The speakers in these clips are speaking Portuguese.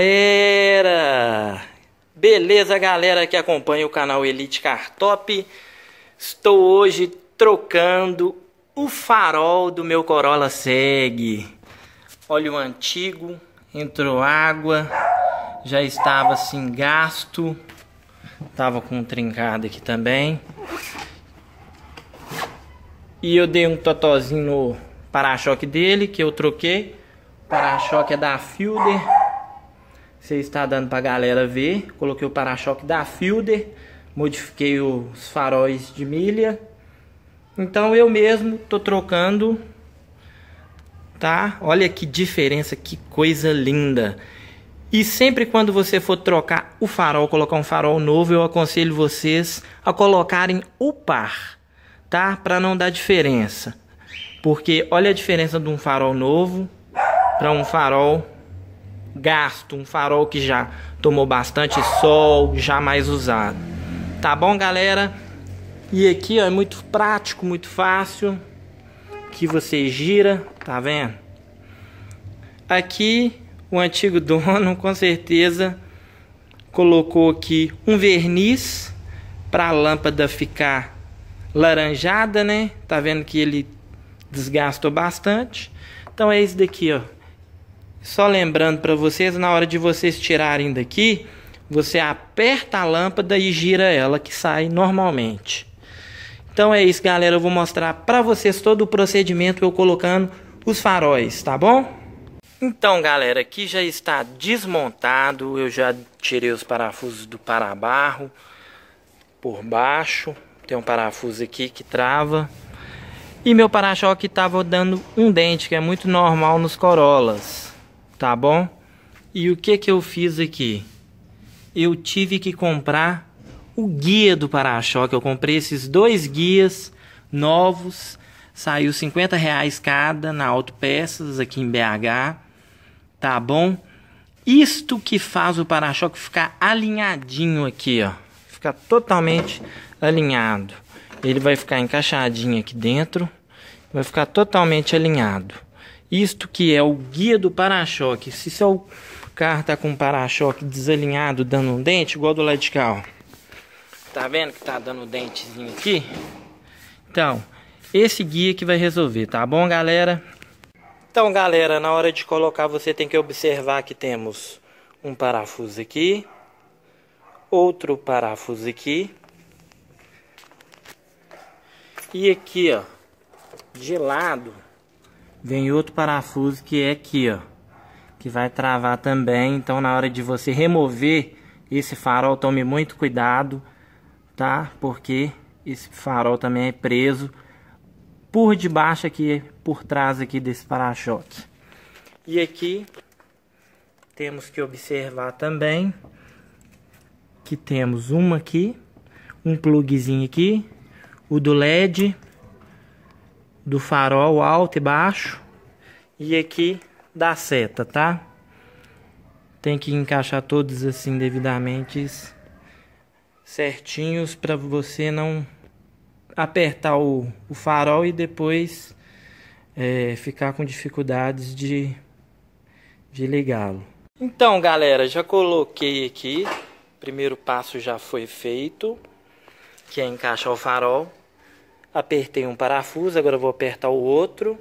Galera, beleza galera que acompanha o canal Elite Cartop Estou hoje trocando o farol do meu Corolla Seg Óleo antigo, entrou água, já estava assim gasto Tava com um trincado aqui também E eu dei um totozinho no para-choque dele que eu troquei O para-choque é da Fielder você está dando para galera ver. Coloquei o para-choque da Fielder. Modifiquei os faróis de milha. Então eu mesmo tô trocando. Tá? Olha que diferença, que coisa linda. E sempre quando você for trocar o farol, colocar um farol novo, eu aconselho vocês a colocarem o par, tá? Para não dar diferença. Porque olha a diferença de um farol novo para um farol gasto, um farol que já tomou bastante sol, já mais usado. Tá bom, galera? E aqui ó, é muito prático, muito fácil. Que você gira, tá vendo? Aqui o antigo dono com certeza colocou aqui um verniz para a lâmpada ficar laranjada, né? Tá vendo que ele desgastou bastante. Então é isso daqui, ó. Só lembrando para vocês, na hora de vocês tirarem daqui, você aperta a lâmpada e gira ela que sai normalmente. Então é isso, galera. Eu vou mostrar para vocês todo o procedimento eu colocando os faróis, tá bom? Então, galera, aqui já está desmontado. Eu já tirei os parafusos do parabarro por baixo. Tem um parafuso aqui que trava. E meu para-choque estava dando um dente, que é muito normal nos Corollas tá bom? E o que que eu fiz aqui? Eu tive que comprar o guia do para-choque. Eu comprei esses dois guias novos. Saiu 50 reais cada na Autopeças aqui em BH. Tá bom? Isto que faz o para-choque ficar alinhadinho aqui, ó. Ficar totalmente alinhado. Ele vai ficar encaixadinho aqui dentro. Vai ficar totalmente alinhado. Isto que é o guia do para-choque. Se seu carro tá com para-choque desalinhado, dando um dente, igual do lado de cá, ó. Tá vendo que tá dando um dentezinho aqui? Então, esse guia que vai resolver, tá bom, galera? Então, galera, na hora de colocar, você tem que observar que temos um parafuso aqui, outro parafuso aqui, e aqui, ó, de lado, Vem outro parafuso que é aqui, ó. Que vai travar também. Então na hora de você remover esse farol, tome muito cuidado, tá? Porque esse farol também é preso por debaixo aqui, por trás aqui desse para-choque. E aqui temos que observar também que temos uma aqui, um pluguezinho aqui, o do LED, do farol alto e baixo e aqui da seta, tá? Tem que encaixar todos assim devidamente certinhos para você não apertar o, o farol e depois é, ficar com dificuldades de, de ligá-lo. Então, galera, já coloquei aqui. Primeiro passo já foi feito, que é encaixar o farol. Apertei um parafuso, agora vou apertar o outro.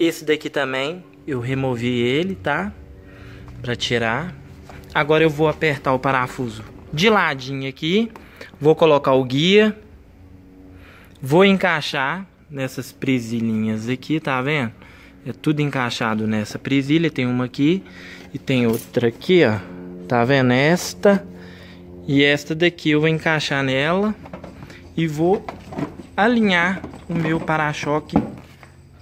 Esse daqui também, eu removi ele, tá? Pra tirar. Agora eu vou apertar o parafuso de ladinho aqui. Vou colocar o guia. Vou encaixar nessas presilhinhas aqui, tá vendo? É tudo encaixado nessa presilha. Tem uma aqui e tem outra aqui, ó. Tá vendo? Esta e esta daqui eu vou encaixar nela. E vou alinhar o meu para-choque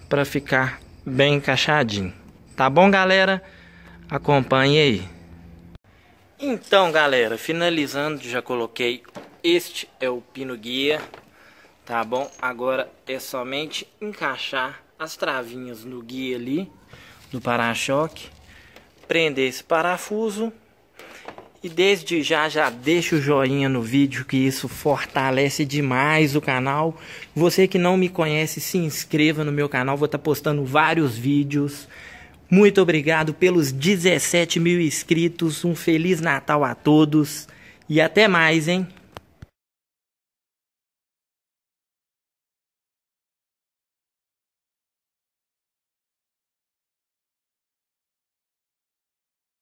para ficar bem encaixadinho. Tá bom, galera? Acompanhe aí. Então, galera, finalizando, já coloquei este é o pino guia, tá bom? Agora é somente encaixar as travinhas no guia ali, do para-choque, prender esse parafuso e desde já já deixa o joinha no vídeo que isso fortalece demais o canal. Você que não me conhece, se inscreva no meu canal, vou estar tá postando vários vídeos. Muito obrigado pelos 17 mil inscritos, um feliz Natal a todos e até mais, hein?